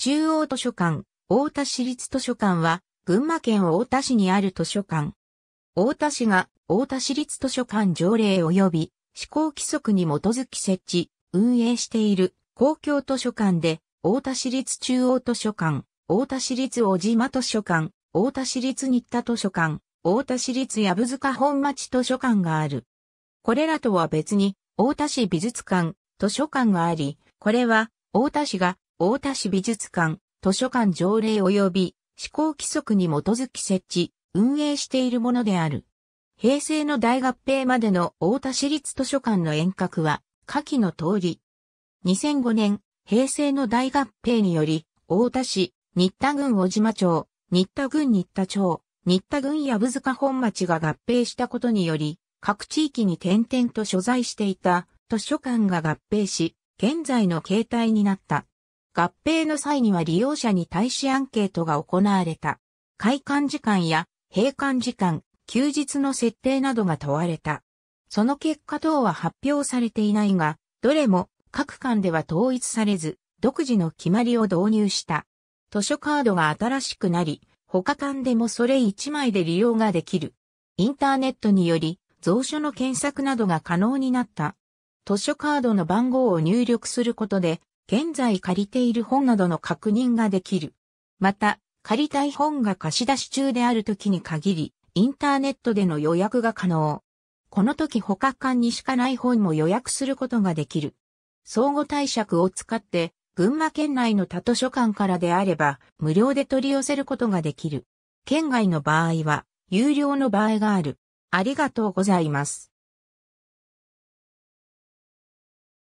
中央図書館、大田市立図書館は、群馬県大田市にある図書館。大田市が大田市立図書館条例及び施行規則に基づき設置、運営している公共図書館で、大田市立中央図書館、大田市立小島図書館、大田市立新田図書館、大田市立矢部塚本町図書館がある。これらとは別に、大田市美術館、図書館があり、これは、大田市が大田市美術館、図書館条例及び施行規則に基づき設置、運営しているものである。平成の大合併までの大田市立図書館の遠隔は、下記の通り。2005年、平成の大合併により、大田市、新田郡小島町、新田郡新田町、新田郡矢部塚本町が合併したことにより、各地域に点々と所在していた図書館が合併し、現在の形態になった。合併の際には利用者に対しアンケートが行われた。開館時間や閉館時間、休日の設定などが問われた。その結果等は発表されていないが、どれも各館では統一されず、独自の決まりを導入した。図書カードが新しくなり、他館でもそれ1枚で利用ができる。インターネットにより、蔵書の検索などが可能になった。図書カードの番号を入力することで、現在借りている本などの確認ができる。また、借りたい本が貸し出し中である時に限り、インターネットでの予約が可能。この時他館にしかない本も予約することができる。相互対借を使って、群馬県内の他図書館からであれば、無料で取り寄せることができる。県外の場合は、有料の場合がある。ありがとうございます。